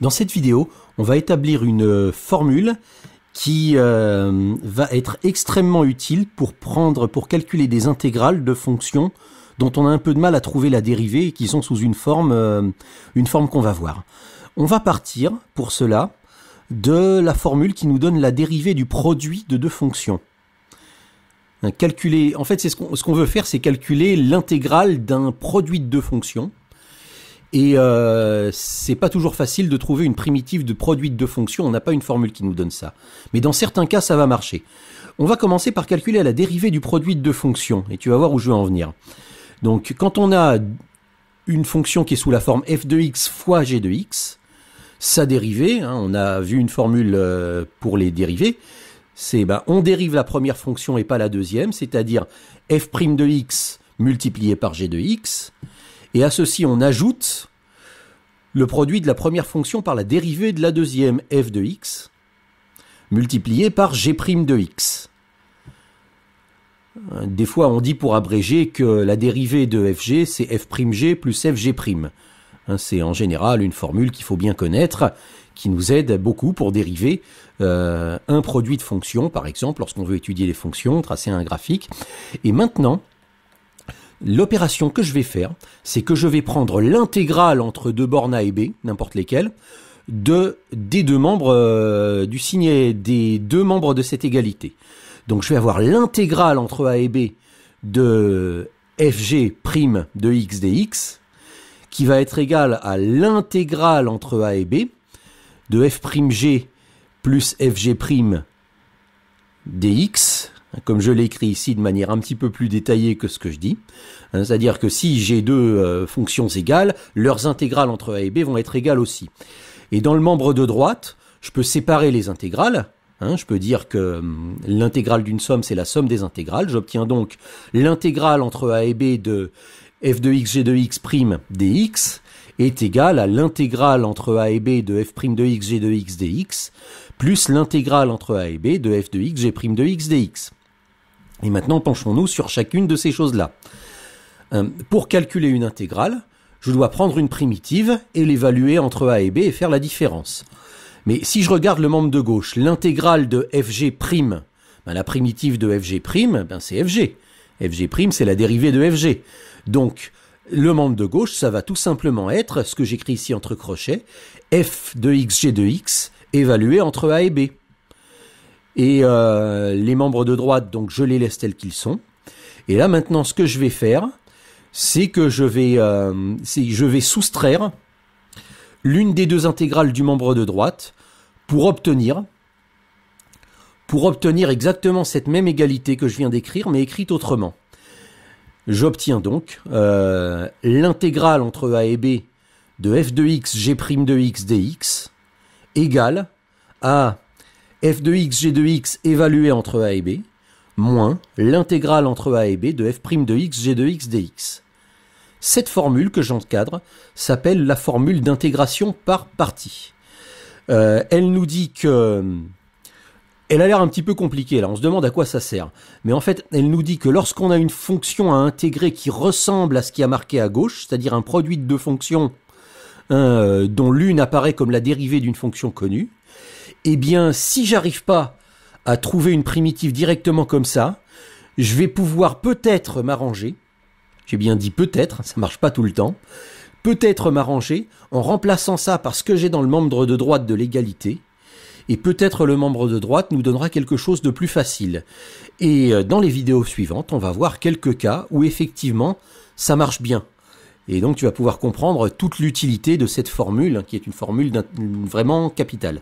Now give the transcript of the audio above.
Dans cette vidéo, on va établir une euh, formule qui euh, va être extrêmement utile pour prendre, pour calculer des intégrales de fonctions dont on a un peu de mal à trouver la dérivée et qui sont sous une forme, euh, une forme qu'on va voir. On va partir pour cela de la formule qui nous donne la dérivée du produit de deux fonctions. Hein, calculer, en fait, c'est ce qu'on veut faire, c'est calculer l'intégrale d'un produit de deux fonctions. Et euh, c'est pas toujours facile de trouver une primitive de produit de fonctions. on n'a pas une formule qui nous donne ça. Mais dans certains cas, ça va marcher. On va commencer par calculer la dérivée du produit de fonctions. et tu vas voir où je veux en venir. Donc quand on a une fonction qui est sous la forme f de x fois g de x, sa dérivée, hein, on a vu une formule euh, pour les dérivées, c'est ben, on dérive la première fonction et pas la deuxième, c'est-à-dire f' de x multiplié par g de x, et à ceci, on ajoute le produit de la première fonction par la dérivée de la deuxième f de x, multiplié par g' de x. Des fois, on dit pour abréger que la dérivée de fg, c'est f'g plus fg'. Hein, c'est en général une formule qu'il faut bien connaître, qui nous aide beaucoup pour dériver euh, un produit de fonction, par exemple, lorsqu'on veut étudier les fonctions, tracer un graphique. Et maintenant, L'opération que je vais faire, c'est que je vais prendre l'intégrale entre deux bornes A et B, n'importe lesquelles, des deux membres euh, du signe des deux membres de cette égalité. Donc je vais avoir l'intégrale entre A et B de fg prime de x dx qui va être égale à l'intégrale entre A et B de F'G plus fg dx comme je l'écris ici de manière un petit peu plus détaillée que ce que je dis. Hein, c'est-à-dire que si j'ai deux euh, fonctions égales, leurs intégrales entre a et b vont être égales aussi. Et dans le membre de droite, je peux séparer les intégrales. Hein, je peux dire que hum, l'intégrale d'une somme, c'est la somme des intégrales. J'obtiens donc l'intégrale entre a et b de f de x g de x prime dx est égale à l'intégrale entre a et b de f prime de x g de x dx plus l'intégrale entre a et b de f de x g prime de x dx. Et maintenant, penchons-nous sur chacune de ces choses-là. Euh, pour calculer une intégrale, je dois prendre une primitive et l'évaluer entre a et b et faire la différence. Mais si je regarde le membre de gauche, l'intégrale de fg', ben la primitive de fg', ben c'est fg. fg', c'est la dérivée de fg. Donc, le membre de gauche, ça va tout simplement être ce que j'écris ici entre crochets, f de g de x évalué entre a et b. Et euh, les membres de droite, donc je les laisse tels qu'ils sont. Et là maintenant, ce que je vais faire, c'est que je vais, euh, je vais soustraire l'une des deux intégrales du membre de droite pour obtenir, pour obtenir exactement cette même égalité que je viens d'écrire, mais écrite autrement. J'obtiens donc euh, l'intégrale entre a et b de f de x g' de x dx égale à f de x, g de x évalué entre a et b, moins l'intégrale entre a et b de f' de x, g de x dx. Cette formule que j'encadre s'appelle la formule d'intégration par partie. Euh, elle nous dit que... Euh, elle a l'air un petit peu compliquée, là on se demande à quoi ça sert. Mais en fait, elle nous dit que lorsqu'on a une fonction à intégrer qui ressemble à ce qui a marqué à gauche, c'est-à-dire un produit de deux fonctions euh, dont l'une apparaît comme la dérivée d'une fonction connue, eh bien, si j'arrive pas à trouver une primitive directement comme ça, je vais pouvoir peut-être m'arranger. J'ai bien dit peut-être, ça marche pas tout le temps. Peut-être m'arranger en remplaçant ça par ce que j'ai dans le membre de droite de l'égalité. Et peut-être le membre de droite nous donnera quelque chose de plus facile. Et euh, dans les vidéos suivantes, on va voir quelques cas où effectivement ça marche bien. Et donc tu vas pouvoir comprendre toute l'utilité de cette formule, hein, qui est une formule vraiment capitale.